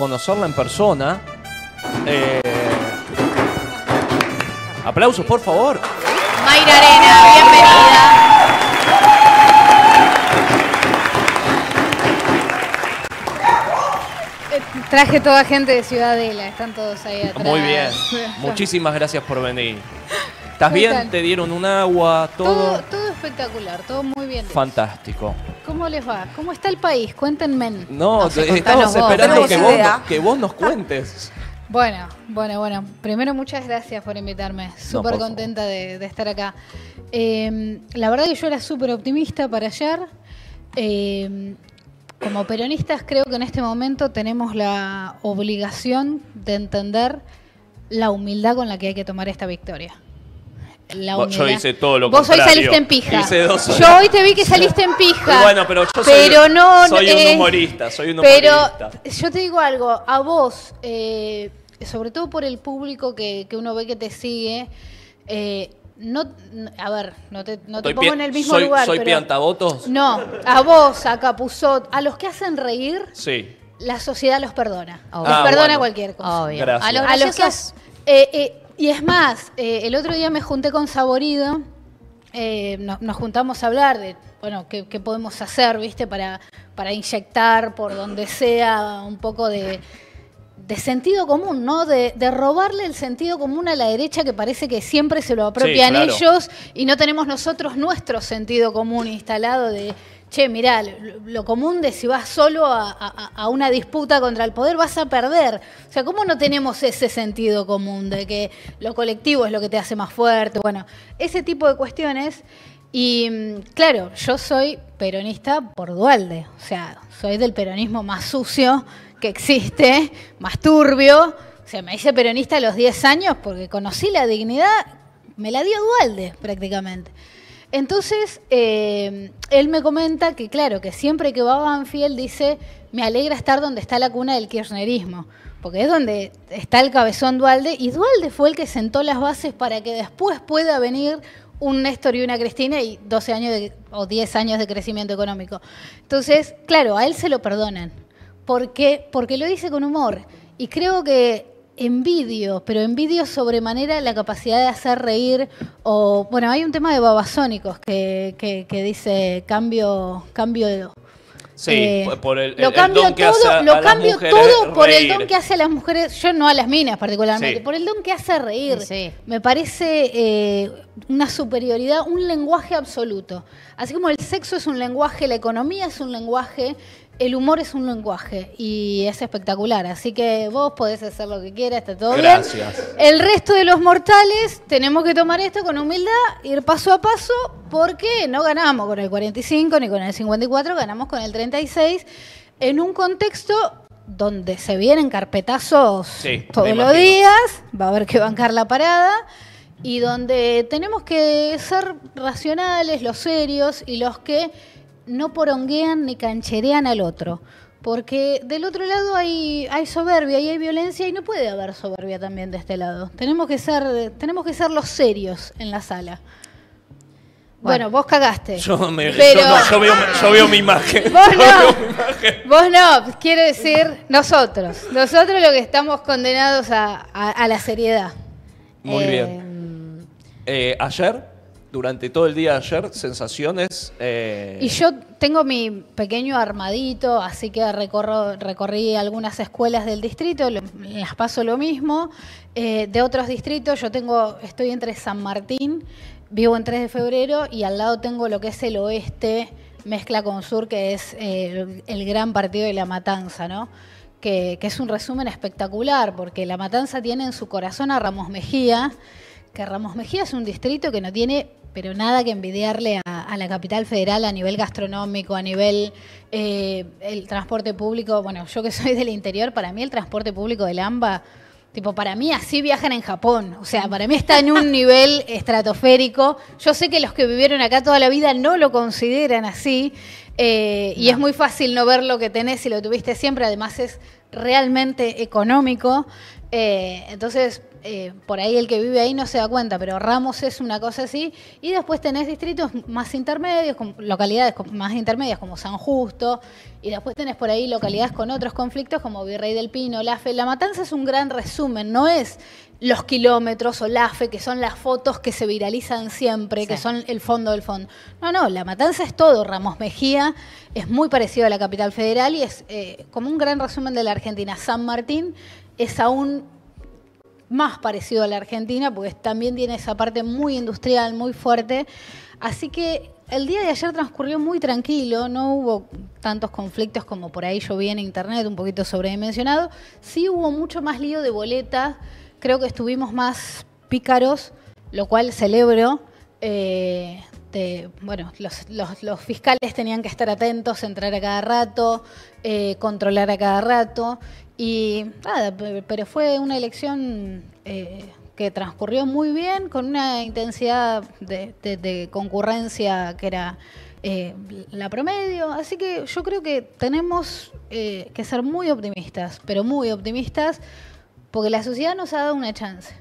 conocerla en persona. Eh, aplausos, por favor. Mayra Arena, bienvenida. Traje toda gente de Ciudadela, están todos ahí atrás. Muy bien, muchísimas gracias por venir. ¿Estás bien? ¿Te dieron un agua? todo, todo espectacular, todo muy bien. Fantástico. ¿Cómo les va? ¿Cómo está el país? Cuéntenme. No, estamos esperando Que, vos nos, cuentes. Bueno, bueno, bueno. Primero, muchas gracias por invitarme. Súper contenta de, estar acá. Em, la verdad que yo era súper optimista para ayer. Em, como peronistas creo que en este momento tenemos la obligación de entender la humildad con la que hay que tomar esta victoria. Yo hice todo lo Vos hoy saliste en pija. yo hoy te vi que saliste en pija. bueno, pero yo soy, no, soy un humorista, soy un humorista. Pero yo te digo algo, a vos, eh, sobre todo por el público que, que uno ve que te sigue, eh, no, a ver, no te, pongo en el mismo lugar. ¿Soy piantabotos? No, a vos, a Capuzot, a los que hacen reír, sí. la sociedad los perdona. Los ah, perdona cualquier cosa. A los, que, eh, eh y es más, eh, el otro día me junté con Saborido, eh, nos, juntamos a hablar de, bueno, qué, podemos hacer, ¿viste? Para, para inyectar por donde sea un poco de, sentido común, ¿no? De, robarle el sentido común a la derecha que parece que siempre se lo apropian ellos y no tenemos nosotros nuestro sentido común instalado de che, mirá, lo, común de si vas solo a, a, una disputa contra el poder vas a perder. O sea, ¿cómo no tenemos ese sentido común de que lo colectivo es lo que te hace más fuerte? Bueno, ese tipo de cuestiones. Y mm, claro, yo soy peronista por Dualde, o sea, soy del peronismo más sucio que existe, más turbio. O sea, me hice peronista a los 10 años porque conocí la dignidad, me la dio Dualde prácticamente. Entonces, eh, él me comenta que, claro, que siempre que va a Banfield dice, me alegra estar donde está la cuna del kirchnerismo, porque es donde está el cabezón Dualde, y Dualde fue el que sentó las bases para que después pueda venir un Néstor y una Cristina y 12 años de, o 10 años de crecimiento económico. Entonces, claro, a él se lo perdonan, porque, porque lo dice con humor. Y creo que envidio, pero envidio sobremanera la capacidad de hacer reír. O, bueno, hay un tema de babasónicos que, dice cambio, cambio. Sí, eh, por el, lo cambio todo, que lo cambio todo por el don que hace a las mujeres, yo no a las minas particularmente, por el don que hace reír. Me parece eh, una superioridad, un lenguaje absoluto. Así como el sexo es un lenguaje, la economía es un lenguaje, el humor es un lenguaje y es espectacular, así que vos podés hacer lo que quieras, está todo Gracias. El resto de los mortales tenemos que tomar esto con humildad, ir paso a paso, porque no ganamos con el 45 ni con el 54, ganamos con el 36, en un contexto donde se vienen carpetazos todos los días, va a haber que bancar la parada y donde tenemos que ser racionales, los serios y los que no poronguean ni cancherean al otro. Porque del otro lado hay, hay soberbia y hay violencia y no puede haber soberbia también de este lado. Tenemos que ser, tenemos que ser los serios en la sala. Bueno, vos cagaste. Yo, veo, mi imagen. Vos no, vos no, quiero decir nosotros. Nosotros lo que estamos condenados a, la seriedad. Muy eh, bien. Mm. Eh, ayer durante todo el día de ayer sensaciones. Eh, y yo tengo mi pequeño armadito, así que recorro, recorrí algunas escuelas del distrito, las paso lo mismo. Eh, de otros distritos, yo tengo, estoy entre San Martín, vivo en 3 de febrero, y al lado tengo lo que es el oeste, mezcla con sur, que es eh, el gran partido de la matanza, ¿no? Que, que es un resumen espectacular, porque la matanza tiene en su corazón a Ramos Mejía. Que Ramos Mejía es un distrito que no tiene pero nada que envidiarle a, la capital federal a nivel gastronómico, a nivel eh, el transporte público. Bueno, yo que soy del interior, para mí el transporte público del AMBA, tipo, para mí así viajan en Japón. O sea, para mí está en un nivel estratosférico. Yo sé que los que vivieron acá toda la vida no lo consideran así. Eh, y es muy fácil no ver lo que tenés si lo tuviste siempre. Además, es realmente económico. Eh, entonces, eh, por ahí el que vive ahí no se da cuenta, pero Ramos es una cosa así. Y después tenés distritos más intermedios, localidades más intermedias como San Justo. Y después tenés por ahí localidades con otros conflictos como Virrey del Pino, Lafe. La Matanza es un gran resumen, no es los kilómetros o Lafe, que son las fotos que se viralizan siempre, que son el fondo del fondo. No, no, La Matanza es todo. Ramos Mejía es muy parecido a la capital federal y es eh, como un gran resumen de la Argentina. San Martín es aún más parecido a la Argentina, porque también tiene esa parte muy industrial, muy fuerte. Así que el día de ayer transcurrió muy tranquilo, no hubo tantos conflictos como por ahí yo vi en internet, un poquito sobredimensionado. Sí hubo mucho más lío de boletas, creo que estuvimos más pícaros, lo cual celebro. Eh, bueno, los, fiscales tenían que estar atentos, entrar a cada rato, eh, controlar a cada rato, y nada, pero fue una elección eh, que transcurrió muy bien, con una intensidad de, concurrencia que era eh, la promedio. Así que yo creo que tenemos eh, que ser muy optimistas, pero muy optimistas, porque la sociedad nos ha dado una chance.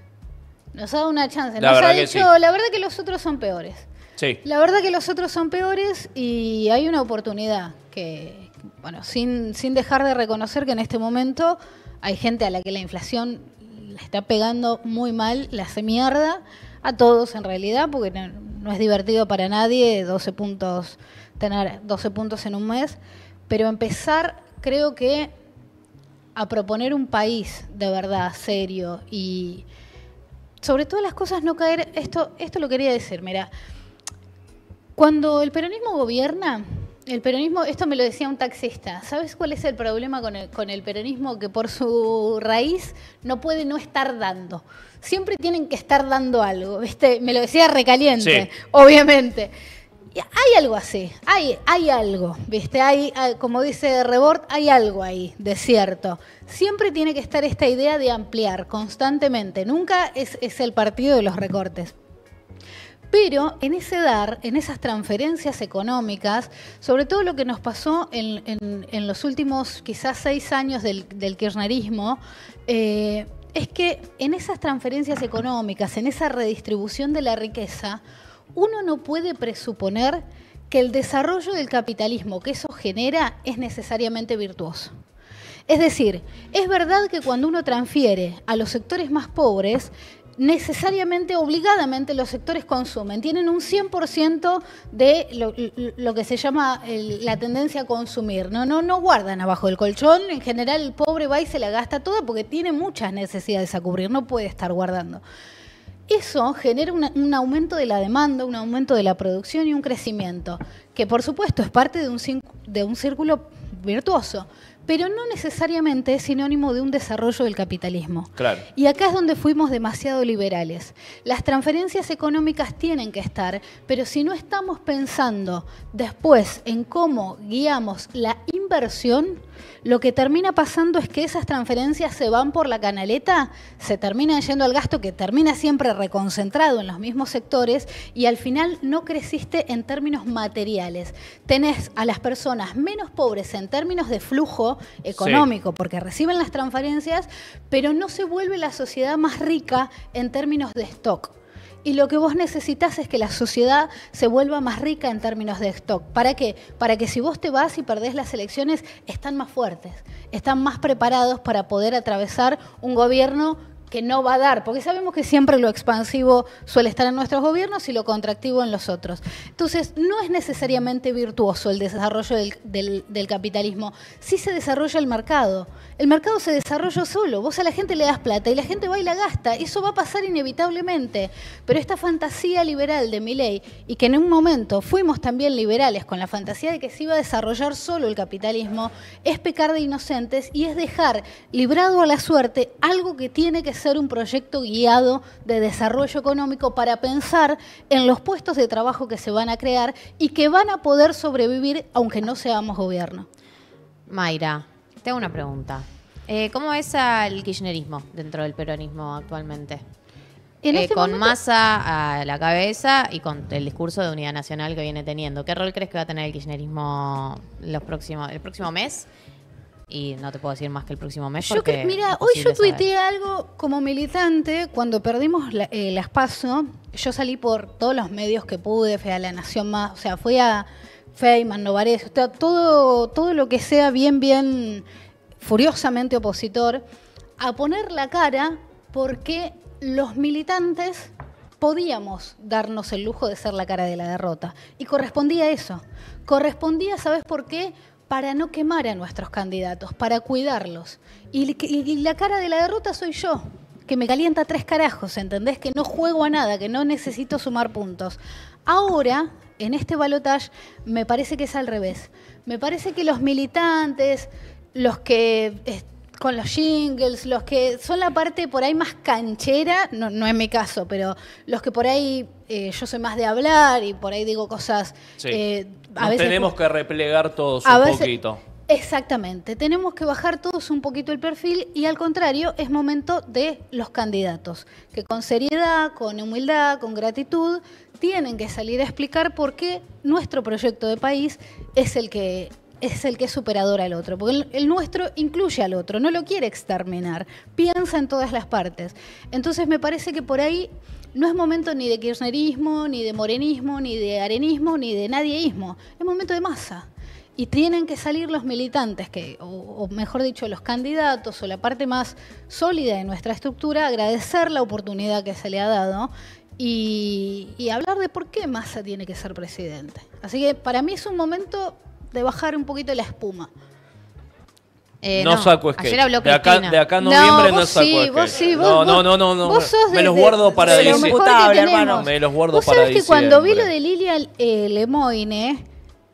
Nos ha dado una chance. nos ha dicho, la verdad que los otros son peores. Sí. La verdad que los otros son peores y hay una oportunidad que, bueno, sin, sin dejar de reconocer que en este momento hay gente a la que la inflación la está pegando muy mal, la hace mierda a todos en realidad, porque no, es divertido para nadie 12 puntos, tener 12 puntos en un mes, pero empezar creo que a proponer un país de verdad serio y sobre todas las cosas no caer, esto, esto lo quería decir, mira, cuando el peronismo gobierna, el peronismo, esto me lo decía un taxista, ¿sabes cuál es el problema con el, peronismo? Que por su raíz no puede no estar dando. Siempre tienen que estar dando algo, ¿viste? Me lo decía recaliente, obviamente. hay algo así, hay, hay algo, ¿viste? Hay, ah, como dice Rebord, hay algo ahí, de cierto. Siempre tiene que estar esta idea de ampliar constantemente, nunca es, es el partido de los recortes. Pero en ese dar, en esas transferencias económicas, sobre todo lo que nos pasó en, los últimos quizás seis años del, kirchnerismo, eh, es que en esas transferencias económicas, en esa redistribución de la riqueza, uno no puede presuponer que el desarrollo del capitalismo que eso genera es necesariamente virtuoso. Es decir, es verdad que cuando uno transfiere a los sectores más pobres, necesariamente, obligadamente, los sectores consumen. Tienen un 100% de lo, que se llama la tendencia a consumir. No, no, no guardan abajo del colchón. En general, el pobre va y se la gasta toda porque tiene muchas necesidades a cubrir. No puede estar guardando. Eso genera un aumento de la demanda, un aumento de la producción y un crecimiento, que por supuesto es parte de un, de un círculo virtuoso pero no necesariamente es sinónimo de un desarrollo del capitalismo. Claro. Y acá es donde fuimos demasiado liberales. Las transferencias económicas tienen que estar, pero si no estamos pensando después en cómo guiamos la inversión, lo que termina pasando es que esas transferencias se van por la canaleta, se terminan yendo al gasto que termina siempre reconcentrado en los mismos sectores y al final no creciste en términos materiales. Tenés a las personas menos pobres en términos de flujo económico porque reciben las transferencias, pero no se vuelve la sociedad más rica en términos de stock y lo que vos necesitas es que la sociedad se vuelva más rica en términos de stock. ¿Para qué? Para que si vos te vas y perdés las elecciones, están más fuertes, están más preparados para poder atravesar un gobierno que no va a dar, porque sabemos que siempre lo expansivo suele estar en nuestros gobiernos y lo contractivo en los otros. Entonces, no es necesariamente virtuoso el desarrollo del, capitalismo, sí se desarrolla el mercado. El mercado se desarrolla solo, vos a la gente le das plata y la gente va y la gasta, eso va a pasar inevitablemente, pero esta fantasía liberal de ley y que en un momento fuimos también liberales con la fantasía de que se iba a desarrollar solo el capitalismo, es pecar de inocentes y es dejar librado a la suerte algo que tiene que ser un proyecto guiado de desarrollo económico para pensar en los puestos de trabajo que se van a crear y que van a poder sobrevivir aunque no seamos gobierno. Mayra, tengo una pregunta. Eh, ¿Cómo es el kirchnerismo dentro del peronismo actualmente? Eh, este con masa a la cabeza y con el discurso de unidad nacional que viene teniendo. ¿Qué rol crees que va a tener el kirchnerismo los próximos, el próximo mes y no te puedo decir más que el próximo mes. Yo creo, mira, hoy yo tuiteé algo como militante. Cuando perdimos eh, el espacio yo salí por todos los medios que pude, fui a La Nación Más, o sea, fui a Feynman, Novarez o sea, todo, todo lo que sea bien, bien furiosamente opositor, a poner la cara porque los militantes podíamos darnos el lujo de ser la cara de la derrota. Y correspondía eso. Correspondía, ¿sabes por qué? para no quemar a nuestros candidatos, para cuidarlos. Y, la cara de la derrota soy yo, que me calienta tres carajos, ¿entendés? Que no juego a nada, que no necesito sumar puntos. Ahora, en este balotaje, me parece que es al revés. Me parece que los militantes, los que con los jingles, los que son la parte por ahí más canchera, no, es mi caso, pero los que por ahí eh, yo soy más de hablar y por ahí digo cosas eh, tenemos que replegar todos un poquito. Exactamente, tenemos que bajar todos un poquito el perfil y al contrario es momento de los candidatos, que con seriedad, con humildad, con gratitud, tienen que salir a explicar por qué nuestro proyecto de país es el que es el que superador al otro, porque el, nuestro incluye al otro, no lo quiere exterminar, piensa en todas las partes. Entonces me parece que por ahí no es momento ni de kirchnerismo, ni de morenismo, ni de arenismo, ni de nadieismo. Es momento de masa. Y tienen que salir los militantes, que, o, mejor dicho, los candidatos o la parte más sólida de nuestra estructura, agradecer la oportunidad que se le ha dado y, hablar de por qué masa tiene que ser presidente. Así que para mí es un momento de bajar un poquito la espuma. Eh, no, saco es Ayer de acá, de acá noviembre no, saco sí, Vos sí, vos, no, no, no, no. no me los guardo para de diciembre. Lo me los guardo ¿Vos para sabés que cuando vi lo de Lilia eh, Lemoine,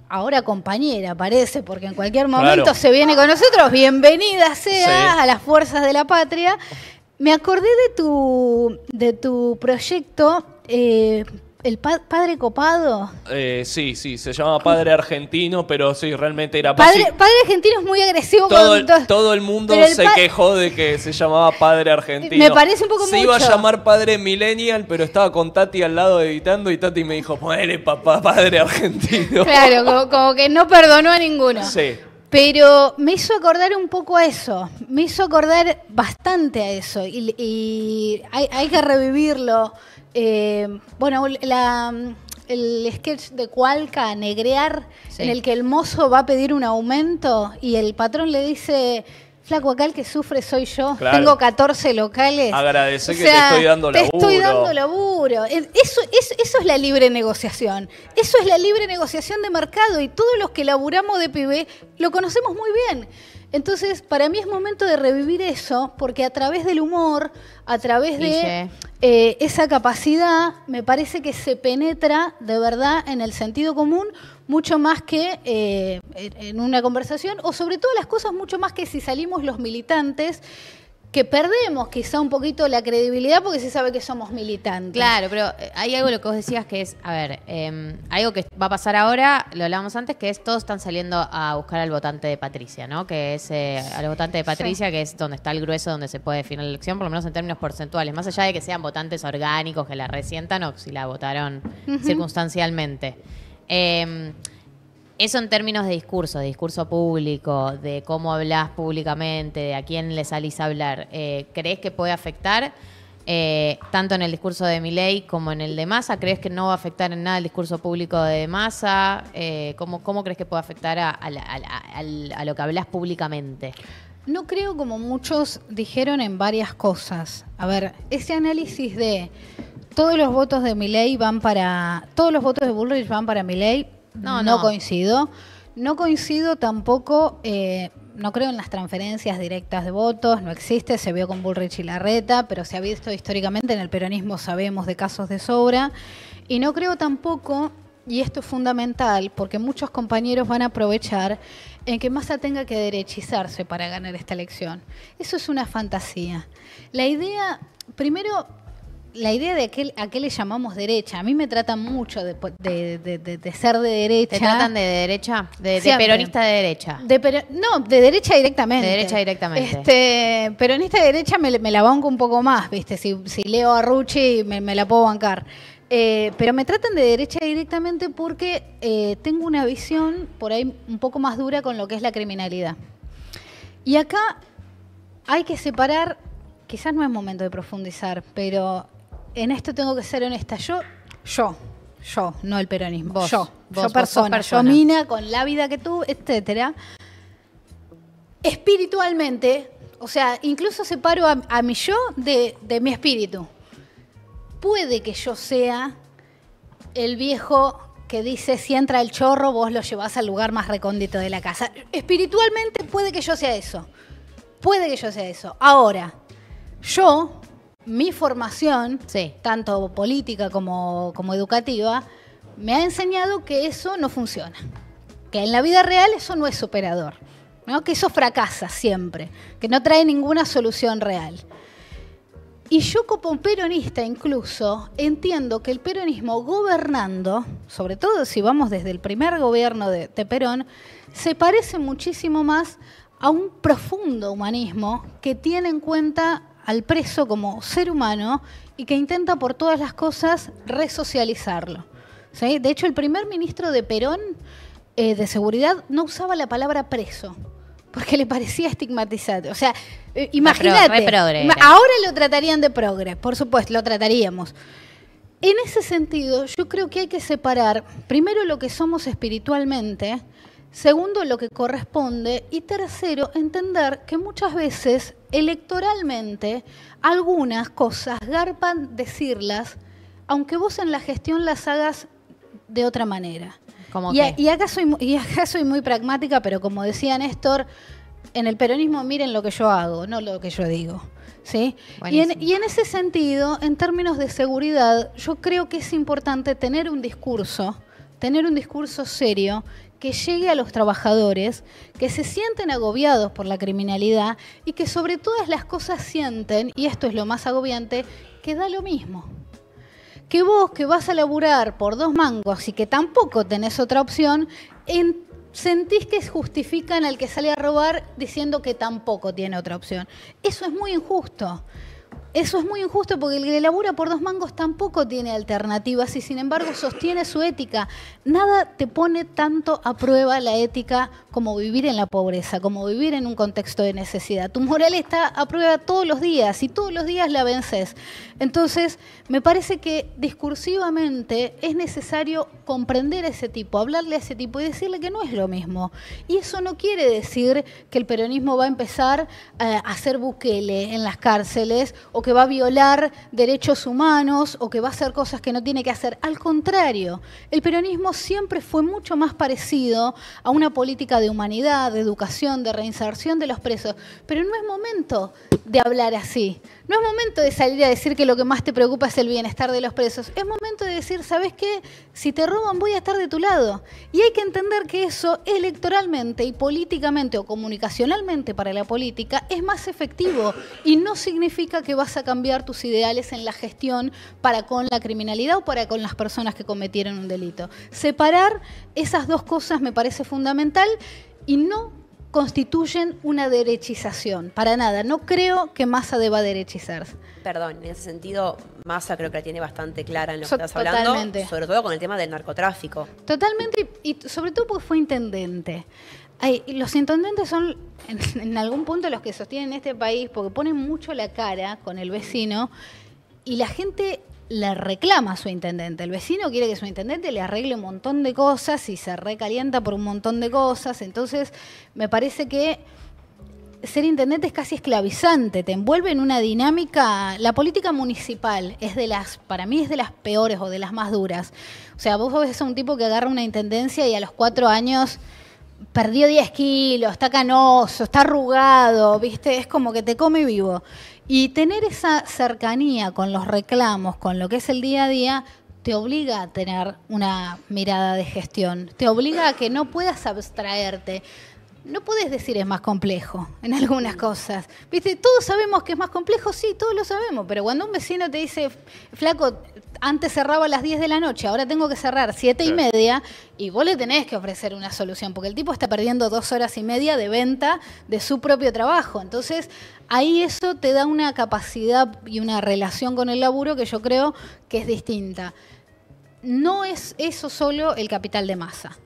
ahora compañera parece, porque en cualquier momento se viene con nosotros, bienvenida sea a las fuerzas de la patria. Me acordé de tu, de tu proyecto eh, el padre copado. Eh, sí, sí, se llamaba padre argentino, pero sí, realmente era padre. Padre argentino es muy agresivo. Todo, el, todo el mundo se quejó de que se llamaba padre argentino. Me parece un poco Se iba a llamar padre millennial, pero estaba con Tati al lado editando y Tati me dijo, muere papá padre argentino. Claro, como, que no perdonó a ninguno. Sí. Pero me hizo acordar un poco a eso, me hizo acordar bastante a eso y, hay que revivirlo eh, bueno, el sketch de Cualca, Negrear, en el que el mozo va a pedir un aumento y el patrón le dice... Flaco, acá el que sufre soy yo. Tengo 14 locales. Agradece que te estoy dando laburo. Te estoy dando laburo. Eso, eso, es la libre negociación. Eso es la libre negociación de mercado. Y todos los que laburamos de PIB lo conocemos muy bien. Entonces, para mí es momento de revivir eso, porque a través del humor, a través de eh, esa capacidad, me parece que se penetra de verdad en el sentido común mucho más que eh, en una conversación, o sobre todo las cosas mucho más que si salimos los militantes que perdemos quizá un poquito la credibilidad porque se sabe que somos militantes. Claro, pero eh, hay algo lo que vos decías que es, a ver, em, algo que va a pasar ahora, lo hablábamos antes, que es todos están saliendo a buscar al votante de Patricia, ¿no? Que es eh, al votante de Patricia, que es donde está el grueso, donde se puede definir la elección, por lo menos en términos porcentuales, más allá de que sean votantes orgánicos, que la resientan o si la votaron circunstancialmente. Em, eso en términos de discurso, de discurso público, de cómo hablas públicamente, de a quién le salís a hablar, eh, ¿crees que puede afectar eh, tanto en el discurso de Milei como en el de Massa? ¿Crees que no va a afectar en nada el discurso público de Massa? Eh, ¿cómo, crees que puede afectar a, lo que hablas públicamente? No creo como muchos dijeron en varias cosas. A ver, ese análisis de todos los votos de Miley van para todos los votos de Bullrich van para Miley? No, no, coincido. No coincido tampoco, eh, no creo en las transferencias directas de votos, no existe, se vio con Bullrich y Larreta, pero se ha visto históricamente en el peronismo, sabemos de casos de sobra. Y no creo tampoco, y esto es fundamental, porque muchos compañeros van a aprovechar en que Massa tenga que derechizarse para ganar esta elección. Eso es una fantasía. La idea, primero, la idea de aquel, a qué le llamamos derecha. A mí me tratan mucho de, ser de derecha. ¿Te tratan de derecha? De, peronista de derecha. no, de derecha directamente. De derecha directamente. Este, peronista de derecha me, la banco un poco más, ¿viste? Si, leo a Rucci me, la puedo bancar. Eh, pero me tratan de derecha directamente porque eh, tengo una visión por ahí un poco más dura con lo que es la criminalidad. Y acá hay que separar, quizás no es momento de profundizar, pero en esto tengo que ser honesta. Yo, yo, yo, no el peronismo. Vos, yo, vos, yo persona, yo mina con la vida que tú, etcétera. Espiritualmente, o sea, incluso separo a, a mi yo de, de mi espíritu. Puede que yo sea el viejo que dice si entra el chorro, vos lo llevas al lugar más recóndito de la casa. Espiritualmente puede que yo sea eso. Puede que yo sea eso. Ahora, yo mi formación, tanto política como, educativa, me ha enseñado que eso no funciona. Que en la vida real eso no es operador, ¿no? Que eso fracasa siempre. Que no trae ninguna solución real. Y yo como peronista incluso entiendo que el peronismo gobernando, sobre todo si vamos desde el primer gobierno de Perón, se parece muchísimo más a un profundo humanismo que tiene en cuenta al preso como ser humano y que intenta por todas las cosas resocializarlo. De hecho, el primer ministro de Perón eh, de Seguridad no usaba la palabra preso porque le parecía estigmatizante. O sea, eh, imagínate. Ahora lo tratarían de progres, por supuesto, lo trataríamos. En ese sentido, yo creo que hay que separar primero lo que somos espiritualmente, segundo lo que corresponde y tercero entender que muchas veces electoralmente algunas cosas garpan decirlas, aunque vos en la gestión las hagas de otra manera. y, acá soy, muy pragmática, pero como decía Néstor, en el peronismo miren lo que yo hago, no lo que yo digo. ¿sí? Y en, y en, ese sentido, en términos de seguridad, yo creo que es importante tener un discurso, tener un discurso serio que llegue a los trabajadores, que se sienten agobiados por la criminalidad y que sobre todas las cosas sienten, y esto es lo más agobiante, que da lo mismo. Que vos que vas a laburar por dos mangos y que tampoco tenés otra opción, en sentís que justifican al que sale a robar diciendo que tampoco tiene otra opción. Eso es muy injusto. Eso es muy injusto porque el que labura por dos mangos tampoco tiene alternativas y sin embargo sostiene su ética. Nada te pone tanto a prueba la ética como vivir en la pobreza, como vivir en un contexto de necesidad. Tu moral está a prueba todos los días y todos los días la vences. Entonces, me parece que discursivamente es necesario comprender ese tipo, hablarle a ese tipo y decirle que no es lo mismo. Y eso no quiere decir que el peronismo va a empezar eh, a hacer buquele en las cárceles o que va a violar derechos humanos o que va a hacer cosas que no tiene que hacer. Al contrario, el peronismo siempre fue mucho más parecido a una política de humanidad, de educación, de reinserción de los presos. Pero no es momento de hablar así. No es momento de salir a decir que lo que más te preocupa es el bienestar de los presos. Es momento de decir, ¿sabes qué? Si te roban voy a estar de tu lado. Y hay que entender que eso electoralmente y políticamente o comunicacionalmente para la política es más efectivo y no significa que vas a cambiar tus ideales en la gestión para con la criminalidad o para con las personas que cometieron un delito. Separar esas dos cosas me parece fundamental y no constituyen una derechización. Para nada, no creo que Massa deba derechizarse. Perdón, en ese sentido, Massa creo que la tiene bastante clara en lo que estás hablando, sobre todo con el tema del narcotráfico. Totalmente, y, sobre todo porque fue intendente. los intendentes son en algún punto los que sostienen este país porque ponen mucho la cara con el vecino y la gente le reclama a su intendente. El vecino quiere que su intendente le arregle un montón de cosas y se recalienta por un montón de cosas. Entonces, me parece que ser intendente es casi esclavizante, te envuelve en una dinámica. La política municipal es de las, para mí es de las peores o de las más duras. O sea, vos ves a un tipo que agarra una intendencia y a los cuatro años perdió 10 kilos, está canoso, está arrugado, ¿viste? Es como que te come vivo. Y tener esa cercanía con los reclamos, con lo que es el día a día, te obliga a tener una mirada de gestión, te obliga a que no puedas abstraerte no puedes decir es más complejo en algunas cosas. Viste, todos sabemos que es más complejo, sí, todos lo sabemos, pero cuando un vecino te dice, flaco, antes cerraba a las 10 de la noche, ahora tengo que cerrar 7 y media, y vos le tenés que ofrecer una solución, porque el tipo está perdiendo dos horas y media de venta de su propio trabajo. Entonces, ahí eso te da una capacidad y una relación con el laburo que yo creo que es distinta. No es eso solo el capital de masa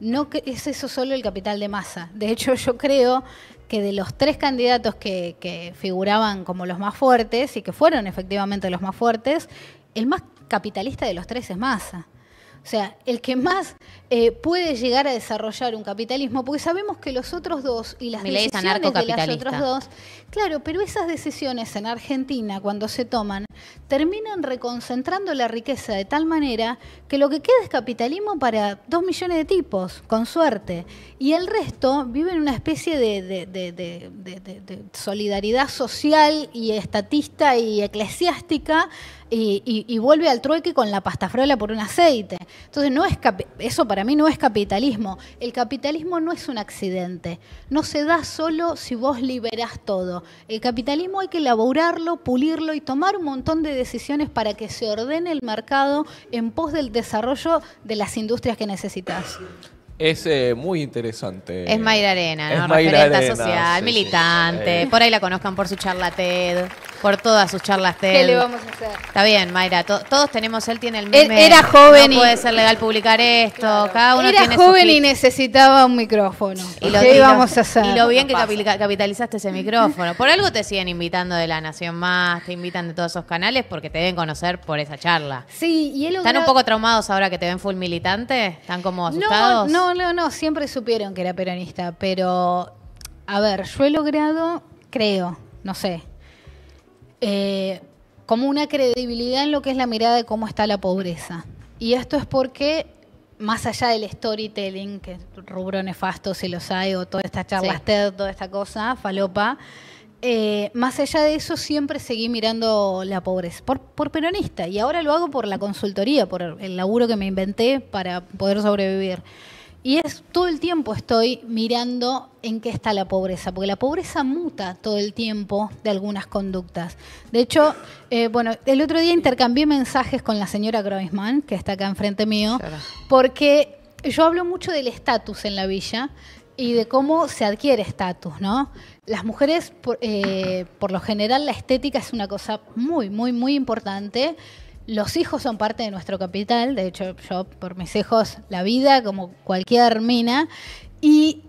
no es eso solo el capital de masa. De hecho, yo creo que de los tres candidatos que, que figuraban como los más fuertes y que fueron efectivamente los más fuertes, el más capitalista de los tres es masa. O sea, el que más eh, puede llegar a desarrollar un capitalismo, porque sabemos que los otros dos y las decisiones de las otras dos, claro, pero esas decisiones en Argentina, cuando se toman, terminan reconcentrando la riqueza de tal manera que lo que queda es capitalismo para dos millones de tipos, con suerte, y el resto vive en una especie de, de solidaridad social y estatista y eclesiástica y, vuelve al trueque con la pastafrola por un aceite. Entonces, no es eso para mí no es capitalismo. El capitalismo no es un accidente. No se da solo si vos liberás todo. El capitalismo hay que elaborarlo, pulirlo y tomar un montón de decisiones para que se ordene el mercado en pos del desarrollo de las industrias que necesitas. Es eh, muy interesante. Es Mayra Arena, ¿no? Es social, militante. Por ahí la conozcan por su charla TED, por todas sus charlas TED. ¿Qué le vamos a hacer? Está bien, Mayra. todos tenemos, él tiene el meme. era joven no y... puede ser legal publicar esto. Cada uno era joven y necesitaba un micrófono. Y lo, ¿Qué íbamos a hacer? Y lo bien que capitalizaste ese micrófono. Por algo te siguen invitando de La Nación Más, te invitan de todos esos canales porque te deben conocer por esa charla. Sí, y él ¿Están un poco traumados ahora que te ven full militante? ¿Están como asustados? No, no no, no, siempre supieron que era peronista, pero a ver, yo he logrado, creo, no sé, eh, como una credibilidad en lo que es la mirada de cómo está la pobreza. Y esto es porque, más allá del storytelling, que rubro nefasto si los hay, o todas estas charlas toda esta cosa, falopa, eh, más allá de eso siempre seguí mirando la pobreza, por peronista, y ahora lo hago por la consultoría, por el laburo que me inventé para poder sobrevivir. Y es todo el tiempo estoy mirando en qué está la pobreza, porque la pobreza muta todo el tiempo de algunas conductas. De hecho, eh, bueno, el otro día intercambié mensajes con la señora Groisman, que está acá enfrente mío, porque yo hablo mucho del estatus en la villa y de cómo se adquiere estatus, ¿no? Las mujeres, por eh, lo general, la estética es una cosa muy, muy, muy importante. Los hijos son parte de nuestro capital, de hecho yo por mis hijos la vida, como cualquier mina, y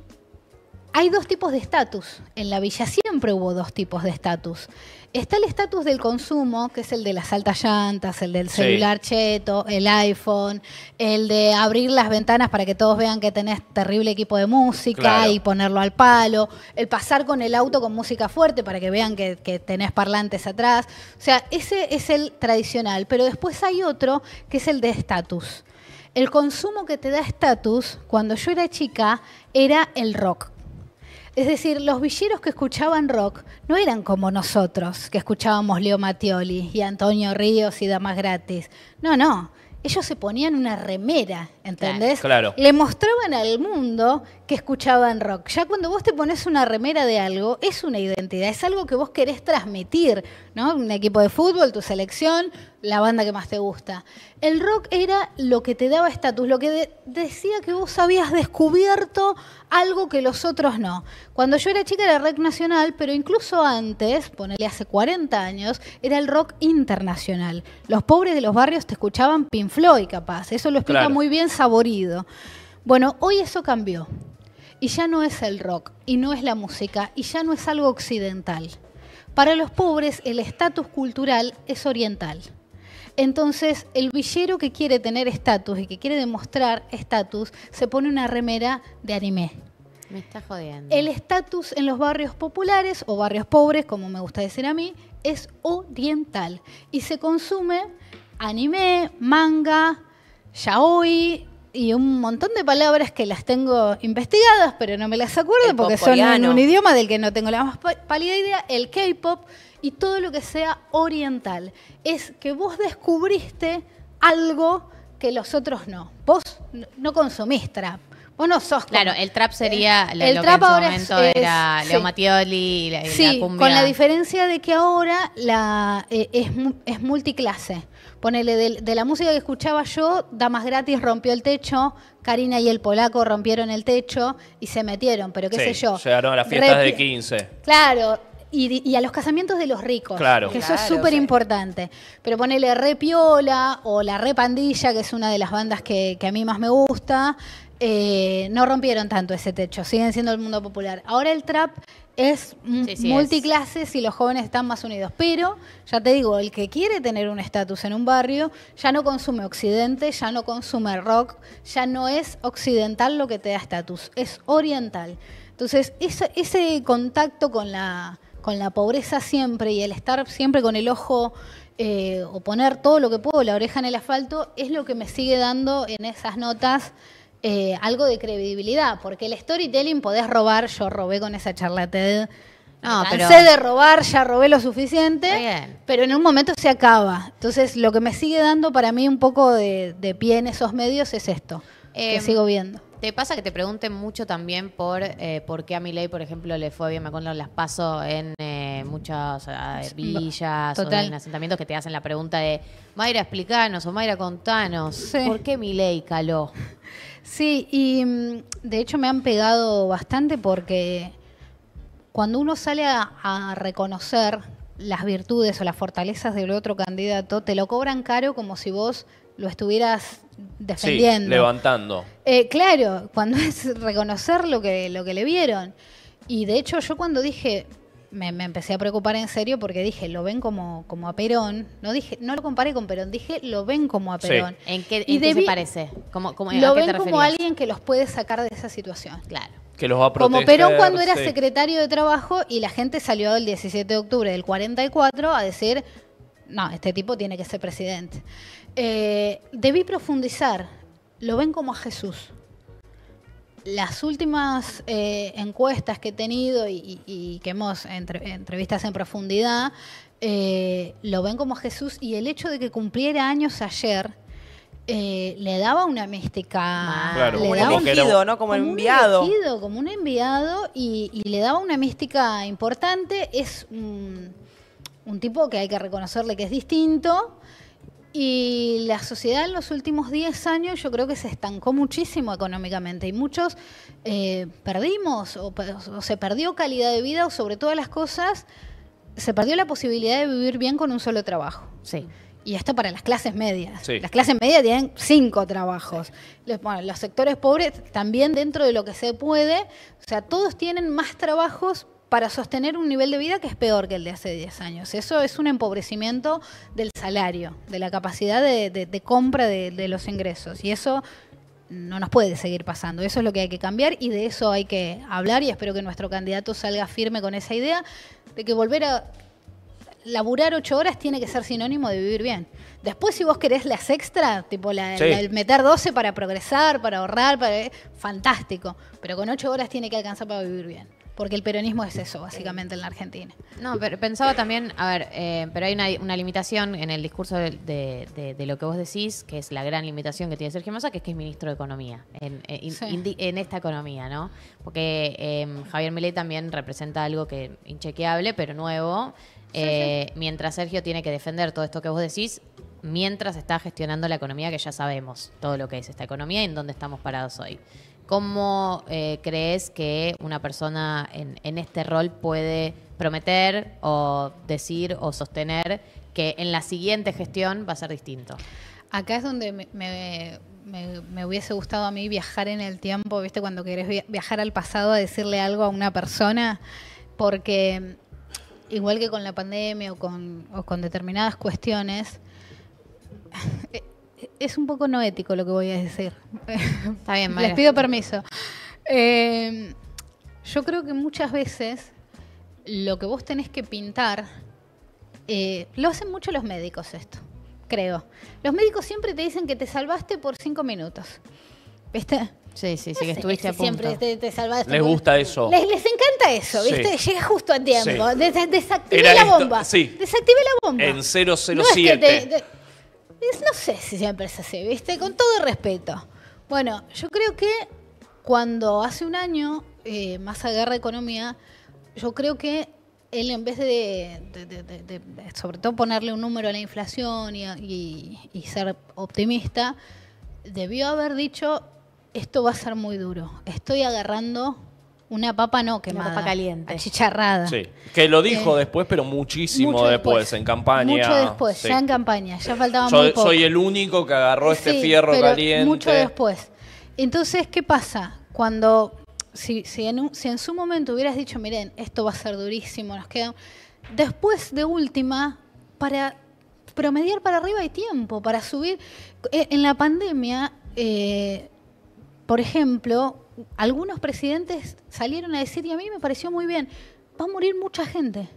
hay dos tipos de estatus. En la villa siempre hubo dos tipos de estatus. Está el estatus del consumo, que es el de las altas llantas, el del celular cheto, el iPhone, el de abrir las ventanas para que todos vean que tenés terrible equipo de música y ponerlo al palo, el pasar con el auto con música fuerte para que vean que, que tenés parlantes atrás. O sea, ese es el tradicional, pero después hay otro que es el de estatus. El consumo que te da estatus, cuando yo era chica, era el rock. Es decir, los villeros que escuchaban rock no eran como nosotros, que escuchábamos Leo Mattioli y Antonio Ríos y Damas Gratis. No, no. Ellos se ponían una remera, ¿entendés? Claro. Le mostraban al mundo que en rock. Ya cuando vos te pones una remera de algo, es una identidad, es algo que vos querés transmitir, ¿no? Un equipo de fútbol, tu selección, la banda que más te gusta. El rock era lo que te daba estatus, lo que decía que vos habías descubierto algo que los otros no. Cuando yo era chica era rock nacional, pero incluso antes, ponele hace 40 años, era el rock internacional. Los pobres de los barrios te escuchaban Pink Floyd, capaz. Eso lo explica muy bien Saborido. Bueno, hoy eso cambió y ya no es el rock, y no es la música, y ya no es algo occidental. Para los pobres el estatus cultural es oriental. Entonces, el villero que quiere tener estatus y que quiere demostrar estatus se pone una remera de anime. Me está jodiendo. El estatus en los barrios populares o barrios pobres, como me gusta decir a mí, es oriental y se consume anime, manga, yaoi, y un montón de palabras que las tengo investigadas, pero no me las acuerdo porque son en un idioma del que no tengo la más pálida idea, el K-pop y todo lo que sea oriental. Es que vos descubriste algo que los otros no. Vos no consumís trap. Vos no sos. Claro, el trap eh, sería el, lo trap era Leo Matioli, la, sí, Con la diferencia de que ahora la, eh, es, es multiclase. Ponele, de, la música que escuchaba yo, Damas Gratis rompió el techo, Karina y el polaco rompieron el techo y se metieron, pero qué sé yo. Llegaron a las fiestas de 15. Claro, y, a los casamientos de los ricos. Claro. Que eso es súper importante. Pero ponele Repiola o La Repandilla, que es una de las bandas que, que a mí más me gusta. Eh, no rompieron tanto ese techo, siguen siendo el mundo popular. Ahora el trap es multiclases y los jóvenes están más unidos, pero ya te digo, el que quiere tener un estatus en un barrio ya no consume occidente, ya no consume rock, ya no es occidental lo que te da estatus, es oriental. Entonces, ese, contacto con la, con la pobreza siempre y el estar siempre con el ojo eh, o poner todo lo que puedo, la oreja en el asfalto, es lo que me sigue dando en esas notas eh, algo de credibilidad, porque el storytelling podés robar, yo robé con esa charla No, cansé de robar, ya robé lo suficiente, pero en un momento se acaba. Entonces, lo que me sigue dando para mí un poco de, pie en esos medios es esto, que em, sigo viendo. ¿Te pasa que te pregunten mucho también por eh, por qué a mi ley, por ejemplo, le fue bien? Me acuerdo las paso en eh, muchas villas o en asentamientos que te hacen la pregunta de Mayra, explícanos, o Mayra, contanos. ¿Por qué ley caló? Sí, y mm, de hecho me han pegado bastante porque cuando uno sale a reconocer las virtudes o las fortalezas del otro candidato, te lo cobran caro como si vos lo estuvieras defendiendo. levantando. Eh, claro, cuando es reconocer lo que, lo que le vieron. Y de hecho yo cuando dije, me, empecé a preocupar en serio porque dije, lo ven como, como a Perón. No dije, no lo comparé con Perón, dije, lo ven como a Perón. ¿En qué, y qué se parece? lo ven como alguien que los puede sacar de esa situación. Claro. Que los va a proteger, Como Perón cuando era secretario de Trabajo y la gente salió el 17 de octubre del 44 a decir, no, este tipo tiene que ser presidente. Eh, debí profundizar, lo ven como a Jesús. Las últimas eh, encuestas que he tenido y, que hemos entre, entrevistas en profundidad, eh, lo ven como a Jesús y el hecho de que cumpliera años ayer, le daba una mística. le como daba un elegido, ¿no? Como, enviado. como un enviado y, le daba una mística importante. Es un, un, tipo que hay que reconocerle que es distinto, y la sociedad en los últimos 10 años yo creo que se estancó muchísimo económicamente y muchos eh, perdimos o, se perdió calidad de vida o sobre todas las cosas se perdió la posibilidad de vivir bien con un solo trabajo. Sí. Y esto para las clases medias. Las clases medias tienen cinco trabajos. los sectores pobres también dentro de lo que se puede. O sea, todos tienen más trabajos para sostener un nivel de vida que es peor que el de hace 10 años. Eso es un empobrecimiento del salario, de la capacidad de, compra de, los ingresos. Y eso no nos puede seguir pasando. Eso es lo que hay que cambiar y de eso hay que hablar y espero que nuestro candidato salga firme con esa idea de que volver a laburar ocho horas tiene que ser sinónimo de vivir bien. Después, si vos querés las extra, tipo el meter 12 para progresar, para ahorrar, para, eh, fantástico. Pero con ocho horas tiene que alcanzar para vivir bien porque el peronismo es eso, básicamente, en la Argentina. No, pero pensaba también, a ver, eh, pero hay una, limitación en el discurso de, lo que vos decís, que es la gran limitación que tiene Sergio Massa, que es que es ministro de Economía, en, eh, esta economía, ¿no? Porque em, Javier Milei también representa algo que inchequeable, pero nuevo. Eh, mientras Sergio tiene que defender todo esto que vos decís, mientras está gestionando la economía que ya sabemos, todo lo que es esta economía y en dónde estamos parados hoy. ¿Cómo eh, crees que una persona en, este rol puede prometer o decir o sostener que en la siguiente gestión va a ser distinto? Acá es donde me, hubiese gustado a mí viajar en el tiempo, ¿viste? Cuando querés viajar al pasado a decirle algo a una persona, porque igual que con la pandemia o con determinadas cuestiones, es un poco no ético lo que voy a decir. Está bien, Les pido permiso. Eh, yo creo que muchas veces lo que vos tenés que pintar, eh, lo hacen mucho los médicos esto, creo. Los médicos siempre te dicen que te salvaste por cinco minutos. ¿Viste? Sí, sí, sí, que estuviste a punto. Siempre te, salvaste. Les gusta eso. Les, encanta eso, ¿viste? Llega justo a tiempo. Desactive la bomba. sí. Desactive la bomba. En 007 no sé si siempre se así, ¿viste? Con todo respeto. Bueno, yo creo que cuando hace un año eh, más agarra economía, yo creo que él en vez de, sobre todo ponerle un número a la inflación y, ser optimista, debió haber dicho, esto va a ser muy duro, estoy agarrando una papa no quemada. papa caliente. Achicharrada. Sí. Que lo eh, dijo después, pero muchísimo después, en campaña. Mucho después, ya en campaña. Ya faltaba soy, muy Soy el único que agarró este fierro caliente. Mucho después. Entonces, ¿qué pasa? Cuando, si, si, en su momento hubieras dicho, miren, esto va a ser durísimo, nos queda. Después de última, para promediar para arriba hay tiempo, para subir. E, en la pandemia, eh, por ejemplo, algunos presidentes salieron a decir, y a mí me pareció muy bien, va a morir mucha gente.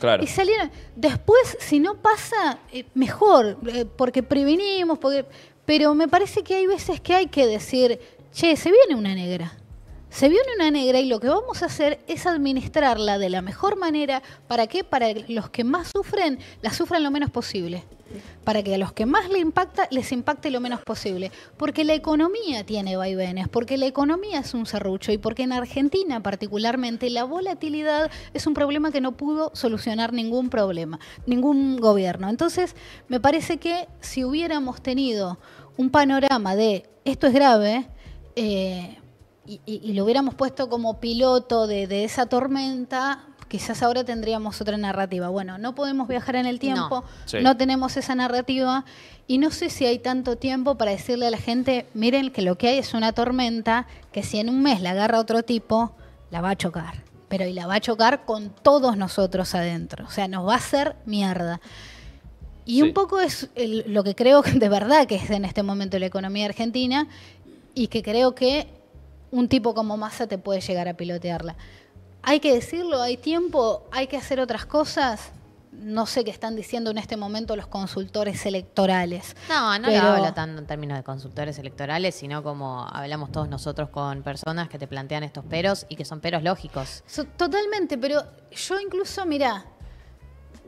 Claro. Y salieron. Después, si no pasa, eh, mejor, eh, porque prevenimos, porque... pero me parece que hay veces que hay que decir, che, se viene una negra. Se viene una negra y lo que vamos a hacer es administrarla de la mejor manera para que para los que más sufren, la sufran lo menos posible. Para que a los que más le impacta, les impacte lo menos posible. Porque la economía tiene vaivenes, porque la economía es un serrucho y porque en Argentina particularmente la volatilidad es un problema que no pudo solucionar ningún problema, ningún gobierno. Entonces, me parece que si hubiéramos tenido un panorama de esto es grave, eh, y, lo hubiéramos puesto como piloto de, esa tormenta, quizás ahora tendríamos otra narrativa. Bueno, no podemos viajar en el tiempo, no, tenemos esa narrativa y no sé si hay tanto tiempo para decirle a la gente, miren que lo que hay es una tormenta que si en un mes la agarra otro tipo, la va a chocar. Pero y la va a chocar con todos nosotros adentro. O sea, nos va a hacer mierda. Y un poco es lo que creo que de verdad que es en este momento la economía argentina y que creo que un tipo como Massa te puede llegar a pilotearla. Hay que decirlo, hay tiempo, hay que hacer otras cosas. No sé qué están diciendo en este momento los consultores electorales. No, no hablo tanto en términos de consultores electorales, sino como hablamos todos nosotros con personas que te plantean estos peros y que son peros lógicos. totalmente, pero yo incluso, mira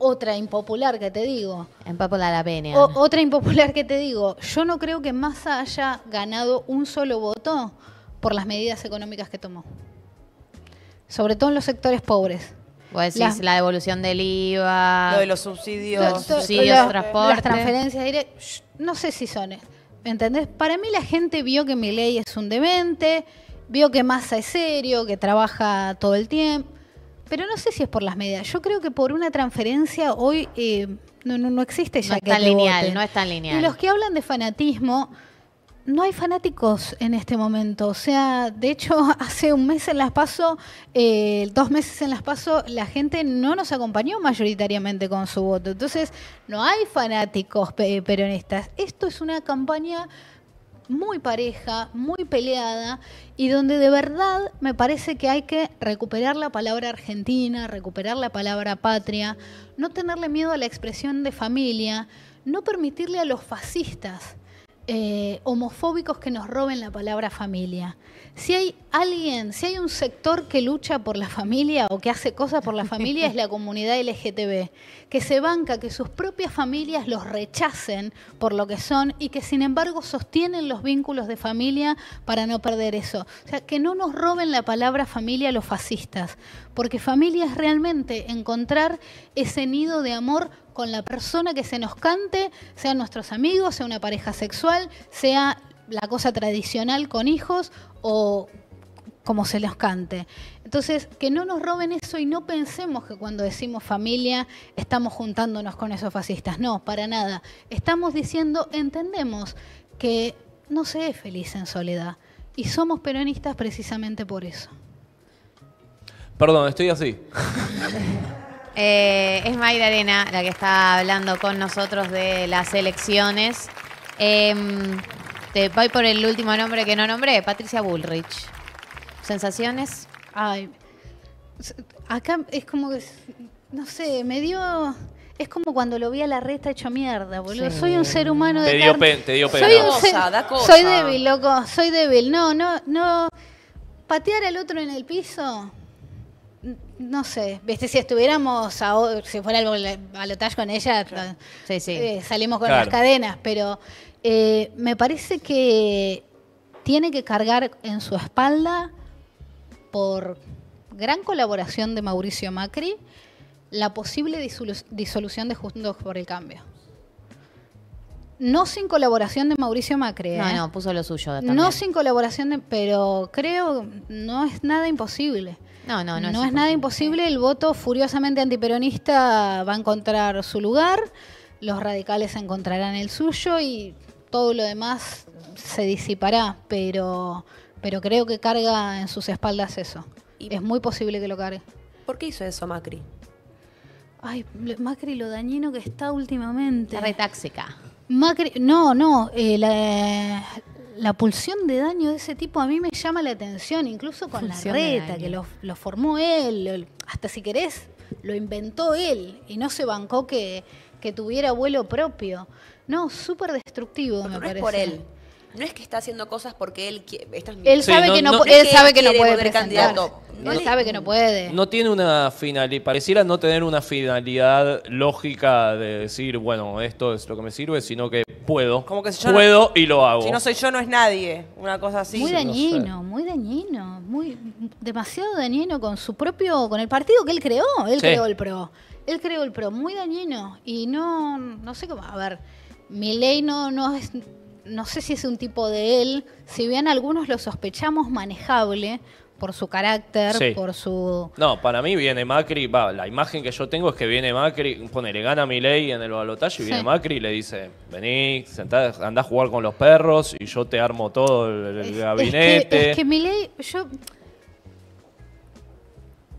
otra impopular que te digo. En de la pena. Otra impopular que te digo. Yo no creo que Massa haya ganado un solo voto por las medidas económicas que tomó. Sobre todo en los sectores pobres. Vos decís la devolución del IVA. Lo de los subsidios. Los subsidios, los, transporte. Las transferencias No sé si son. ¿eh? ¿Me entendés? Para mí la gente vio que mi ley es un demente, vio que Massa es serio, que trabaja todo el tiempo. Pero no sé si es por las medidas. Yo creo que por una transferencia hoy eh, no, no, existe ya. No es tan lineal, no es tan lineal. Y los que hablan de fanatismo no hay fanáticos en este momento. O sea, de hecho, hace un mes en Las Paso, eh, dos meses en Las Paso, la gente no nos acompañó mayoritariamente con su voto. Entonces, no hay fanáticos peronistas. Esto es una campaña muy pareja, muy peleada y donde de verdad me parece que hay que recuperar la palabra argentina, recuperar la palabra patria, no tenerle miedo a la expresión de familia, no permitirle a los fascistas eh, homofóbicos que nos roben la palabra familia. Si hay alguien, si hay un sector que lucha por la familia o que hace cosas por la familia es la comunidad LGTB, que se banca que sus propias familias los rechacen por lo que son y que sin embargo sostienen los vínculos de familia para no perder eso. O sea, que no nos roben la palabra familia los fascistas, porque familia es realmente encontrar ese nido de amor con la persona que se nos cante, sean nuestros amigos, sea una pareja sexual, sea la cosa tradicional con hijos o como se los cante. Entonces, que no nos roben eso y no pensemos que cuando decimos familia estamos juntándonos con esos fascistas. No, para nada. Estamos diciendo, entendemos que no se es feliz en soledad. Y somos peronistas precisamente por eso. Perdón, estoy así. Eh, es Mayra Arena la que está hablando con nosotros de las elecciones. Em, te voy por el último nombre que no nombré, Patricia Bullrich. ¿Sensaciones? Ay, acá es como que, no sé, me dio... Es como cuando lo vi a la reta hecho mierda, boludo. Soy un ser humano de te dio pena. Soy, un ser, soy débil, loco. Soy débil. No, no, no. Patear al otro en el piso no sé, ¿viste? si estuviéramos, si fuera al balotaje con ella, eh, salimos con las cadenas, pero eh, me parece que tiene que cargar en su espalda por gran colaboración de Mauricio Macri la posible disolución de Juntos por el Cambio. No sin colaboración de Mauricio Macri. No, ¿eh? no, puso lo suyo. No sin colaboración de. Pero creo no es nada imposible. No, no, no. No es, nada imposible. El voto furiosamente antiperonista va a encontrar su lugar, los radicales encontrarán el suyo y todo lo demás se disipará, pero, pero creo que carga en sus espaldas eso. es muy posible que lo cargue. ¿Por qué hizo eso Macri? Ay, Macri lo dañino que está últimamente. La retáxica. Macri, no, no, eh, la, la pulsión de daño de ese tipo a mí me llama la atención, incluso con la reta, que lo, formó él, hasta si querés, lo inventó él y no se bancó que, que tuviera vuelo propio. No, súper destructivo, me parece. por él no es que está haciendo cosas porque él quiere, él, sabe, que no, sabe que no, puede ser candidato. él sabe que no puede. No tiene una finalidad, pareciera no tener una finalidad lógica de decir, bueno, esto es lo que me sirve, sino que puedo. Como que si yo puedo y lo hago. Si no soy yo, no es nadie. Una cosa así. Muy dañino, muy dañino. Muy, demasiado dañino con su propio, con el partido que él creó. Él creó el PRO. Él creó el PRO, muy dañino. Y no, no sé cómo, a ver, mi ley no, no es no sé si es un tipo de él, si bien algunos lo sospechamos manejable por su carácter, por su... No, para mí viene Macri, va, la imagen que yo tengo es que viene Macri, le gana mi ley en el balotaje y viene Macri y le dice, vení, sentá, andá a jugar con los perros y yo te armo todo el, gabinete. Es que, es que Milei, yo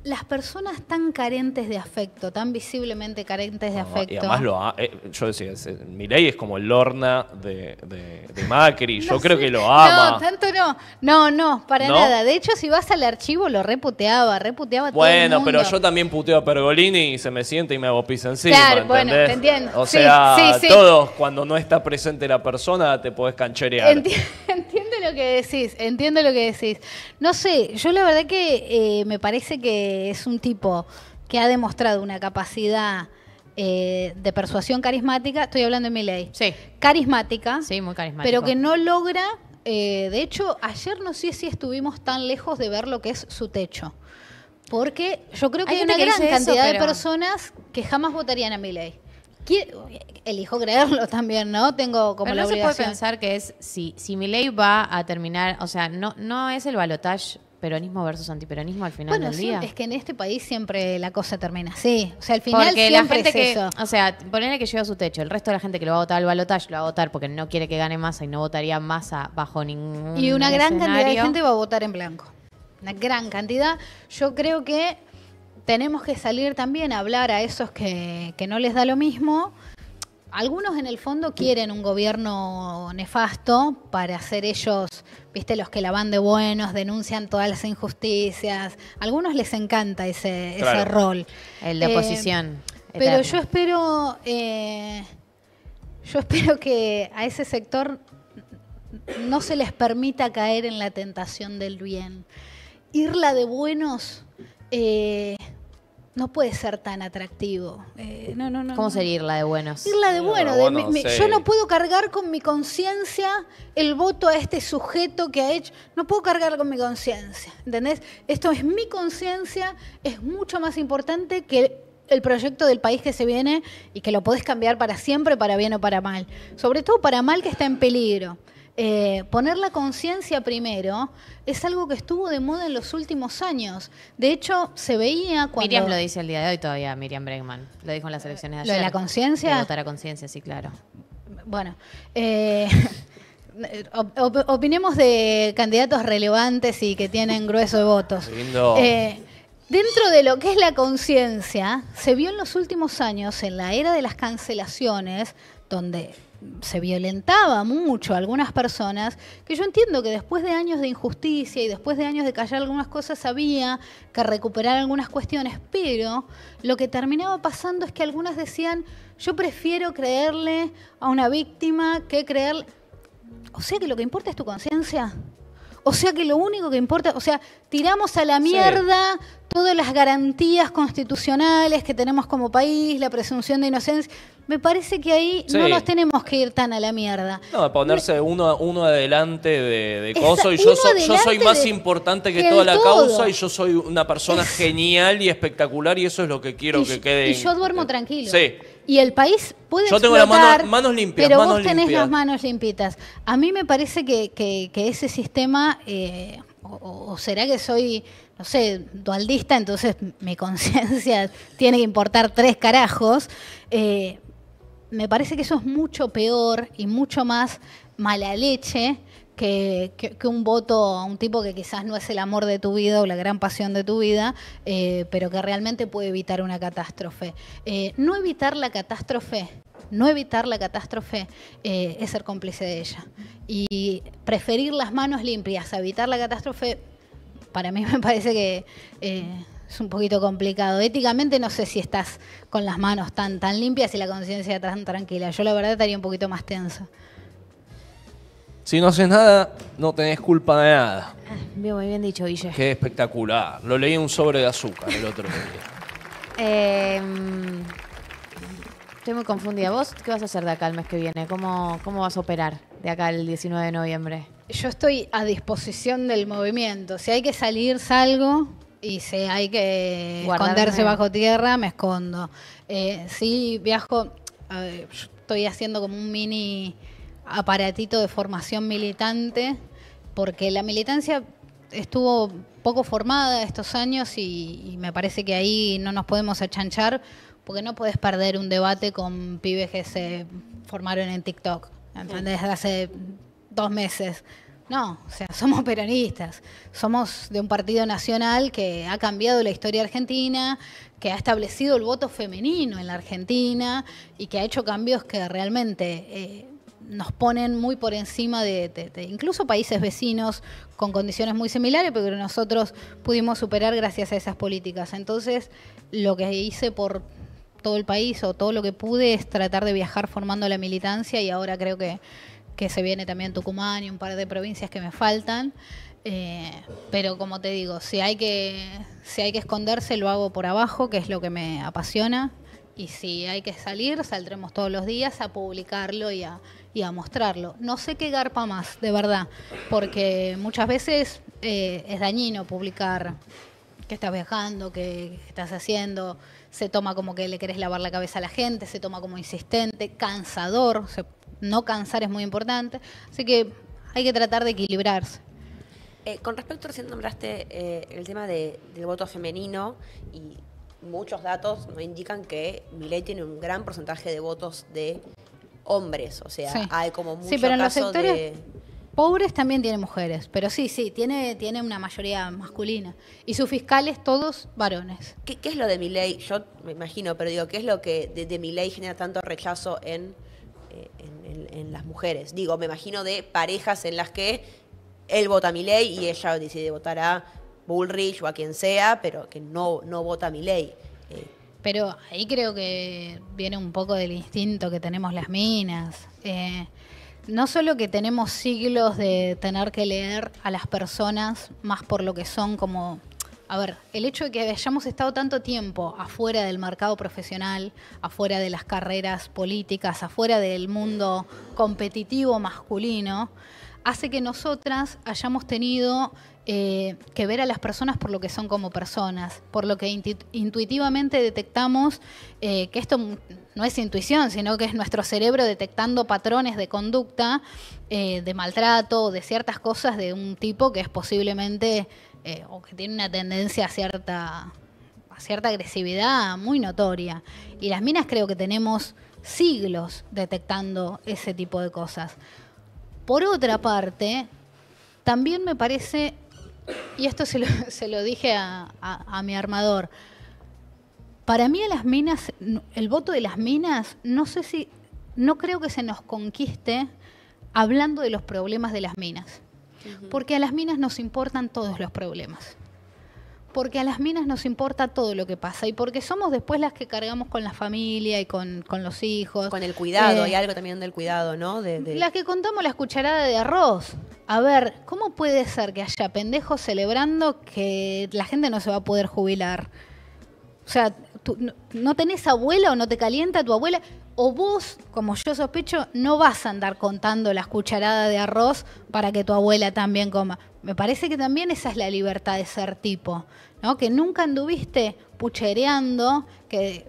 las personas tan carentes de afecto, tan visiblemente carentes de afecto. Y además, lo eh, yo decía, eh, Milei es como el Lorna de, Macri, yo creo que lo ama. No, tanto no, no, no, para nada. De hecho, si vas al archivo lo reputeaba, reputeaba bueno, todo el pero yo también puteo a Pergolini y se me siente y me hago pis encima, Claro, bueno, te entiendo. O sea, todos, cuando no está presente la persona, te podés cancherear. entiendo lo que decís, entiendo lo que decís. No sé, yo la verdad que eh, me parece que es un tipo que ha demostrado una capacidad eh, de persuasión carismática, estoy hablando de mi Carismática. Pero que no logra, eh, de hecho, ayer no sé si estuvimos tan lejos de ver lo que es su techo. Porque yo creo que hay, una gran cantidad de personas que jamás votarían a Miley elijo creerlo también, ¿no? Tengo como Pero la no pensar que es si, si ley va a terminar, o sea, no, no es el balotaje peronismo versus antiperonismo al final del día. Es que en este país siempre la cosa termina así. O sea, al final siempre la gente es que, O sea, ponerle que lleva su techo. El resto de la gente que lo va a votar al balotaje lo va a votar porque no quiere que gane masa y no votaría masa bajo ningún. Y una gran cantidad de gente va a votar en blanco. Una gran cantidad. Yo creo que tenemos que salir también a hablar a esos que, no les da lo mismo. Algunos en el fondo quieren un gobierno nefasto para hacer ellos, viste, los que la van de buenos, denuncian todas las injusticias. A Algunos les encanta ese, rol. El de eh, oposición. pero yo espero, eh, yo espero que a ese sector no se les permita caer en la tentación del bien. Irla de buenos eh, no puede ser tan atractivo. Eh, ¿Cómo sería irla de buenos? Irla de bueno. yo no puedo cargar con mi conciencia el voto a este sujeto que ha hecho. No puedo cargar con mi conciencia. ¿Entendés? Esto es mi conciencia, es mucho más importante que el proyecto del país que se viene y que lo podés cambiar para siempre, para bien o para mal. Sobre todo para mal que está en peligro. Eh, poner la conciencia primero es algo que estuvo de moda en los últimos años. De hecho, se veía cuando... Miriam lo dice el día de hoy todavía, Miriam Bregman. Lo dijo en las elecciones de ayer. ¿Lo de la conciencia? votar a conciencia, sí, claro. Bueno, eh, opinemos de candidatos relevantes y que tienen grueso de votos. Eh, dentro de lo que es la conciencia, se vio en los últimos años, en la era de las cancelaciones, donde se violentaba mucho a algunas personas, que yo entiendo que después de años de injusticia y después de años de callar algunas cosas había que recuperar algunas cuestiones, pero lo que terminaba pasando es que algunas decían, yo prefiero creerle a una víctima que creer... O sea que lo que importa es tu conciencia. O sea que lo único que importa, o sea, tiramos a la mierda todas las garantías constitucionales que tenemos como país, la presunción de inocencia. Me parece que ahí no nos tenemos que ir tan a la mierda. No, a ponerse uno, uno adelante de, de y yo, soy, yo soy más importante que, toda la causa y yo soy una persona genial y espectacular y eso es lo que quiero que quede. Y yo duermo tranquilo. Sí. Y el país puede Yo tengo las manos, limpias. Pero vos tenés las manos limpitas. A mí me parece que, ese sistema, eh, o, será que soy no sé, dualdista, entonces mi conciencia tiene que importar tres carajos. Eh, me parece que eso es mucho peor y mucho más mala leche que, un voto a un tipo que quizás no es el amor de tu vida o la gran pasión de tu vida, eh, pero que realmente puede evitar una catástrofe. Eh, no evitar la catástrofe, no evitar la catástrofe eh, es ser cómplice de ella. Y preferir las manos limpias a evitar la catástrofe, para mí me parece que... es un poquito complicado. Éticamente no sé si estás con las manos tan, tan limpias y la conciencia tan tranquila. Yo la verdad estaría un poquito más tensa. Si no haces nada, no tenés culpa de nada. Ah, bien, muy bien dicho, Guille. Qué espectacular. Lo leí en un sobre de azúcar el otro día. Em, estoy muy confundida. ¿Vos qué vas a hacer de acá el mes que viene? ¿Cómo, cómo vas a operar de acá el 19 de noviembre? Yo estoy a disposición del movimiento. Si hay que salir, salgo. Y si hay que esconderse bajo tierra, me escondo. Eh, si viajo, estoy haciendo como un mini aparatito de formación militante, porque la militancia estuvo poco formada estos años y, me parece que ahí no nos podemos achanchar, porque no puedes perder un debate con pibes que se formaron en TikTok, Desde hace dos meses. No, o sea, somos peronistas, somos de un partido nacional que ha cambiado la historia argentina, que ha establecido el voto femenino en la Argentina y que ha hecho cambios que realmente eh, nos ponen muy por encima de, incluso países vecinos con condiciones muy similares, pero que nosotros pudimos superar gracias a esas políticas. Entonces, lo que hice por todo el país o todo lo que pude es tratar de viajar formando la militancia y ahora creo que, se viene también Tucumán y un par de provincias que me faltan. Eh, pero como te digo, si hay que, si hay que esconderse, lo hago por abajo, que es lo que me apasiona. Y si hay que salir, saldremos todos los días a publicarlo y a, mostrarlo. No sé qué garpa más, de verdad, porque muchas veces eh, es dañino publicar que estás viajando, que, estás haciendo, se toma como que le querés lavar la cabeza a la gente, se toma como insistente, cansador, no cansar es muy importante, así que hay que tratar de equilibrarse. Eh, con respecto, recién nombraste eh, el tema de, del voto femenino y muchos datos nos indican que ley tiene un gran porcentaje de votos de hombres, o sea, hay como mucho pero en de pobres también tienen mujeres, pero sí, sí, tiene, tiene una mayoría masculina. Y sus fiscales todos varones. ¿Qué, es lo de mi ley? Yo me imagino, pero digo, ¿qué es lo que de, mi ley genera tanto rechazo eh, en, en, las mujeres? Digo, me imagino de parejas en las que él vota a mi ley y ella decide votar a Bullrich o a quien sea, pero que no, no vota mi ley. Eh, pero ahí creo que viene un poco del instinto que tenemos las minas. Eh, no solo que tenemos siglos de tener que leer a las personas más por lo que son como... A ver, el hecho de que hayamos estado tanto tiempo afuera del mercado profesional, afuera de las carreras políticas, afuera del mundo competitivo masculino, hace que nosotras hayamos tenido eh, que ver a las personas por lo que son como personas, por lo que intuitivamente detectamos eh, que esto no es intuición, sino que es nuestro cerebro detectando patrones de conducta, eh, de maltrato, de ciertas cosas de un tipo que es posiblemente o que tiene una tendencia cierta, a cierta agresividad muy notoria. Y las minas creo que tenemos siglos detectando ese tipo de cosas. Por otra parte, también me parece y esto se lo, dije a, mi armador, para mí a las minas, el voto de las minas, no sé si, no creo que se nos conquiste hablando de los problemas de las minas. Porque a las minas nos importan todos los problemas. Porque a las minas nos importa todo lo que pasa y porque somos después las que cargamos con la familia y con, los hijos. Con el cuidado, y eh, hay algo también del cuidado, ¿no? De, Las que contamos la cucharada de arroz a ver, ¿cómo puede ser que haya pendejos celebrando que la gente no se va a poder jubilar? O sea, no, no tenés abuela o no te calienta tu abuela, o vos, como yo sospecho, no vas a andar contando las cucharadas de arroz para que tu abuela también coma. Me parece que también esa es la libertad de ser tipo, ¿no? Que nunca anduviste puchereando, que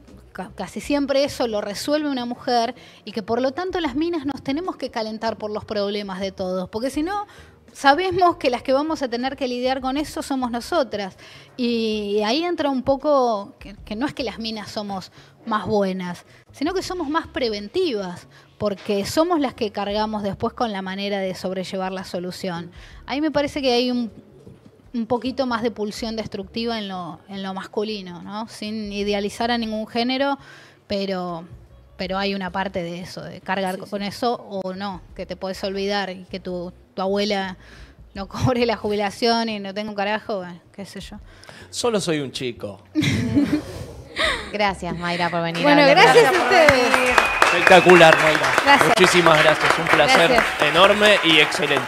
casi siempre eso lo resuelve una mujer y que por lo tanto las minas nos tenemos que calentar por los problemas de todos, porque si no, sabemos que las que vamos a tener que lidiar con eso somos nosotras. Y ahí entra un poco que, no es que las minas somos más buenas, sino que somos más preventivas, porque somos las que cargamos después con la manera de sobrellevar la solución. Ahí me parece que hay un, un poquito más de pulsión destructiva en lo, en lo masculino, ¿no? Sin idealizar a ningún género, pero, pero hay una parte de eso, de cargar con eso o no, que te puedes olvidar y que tu, abuela no cobre la jubilación y no tenga un carajo, qué sé yo. Solo soy un chico. gracias, Mayra, por venir. Bueno, gracias, gracias a ustedes. Espectacular, Mayra. Muchísimas gracias. Un placer enorme y excelente.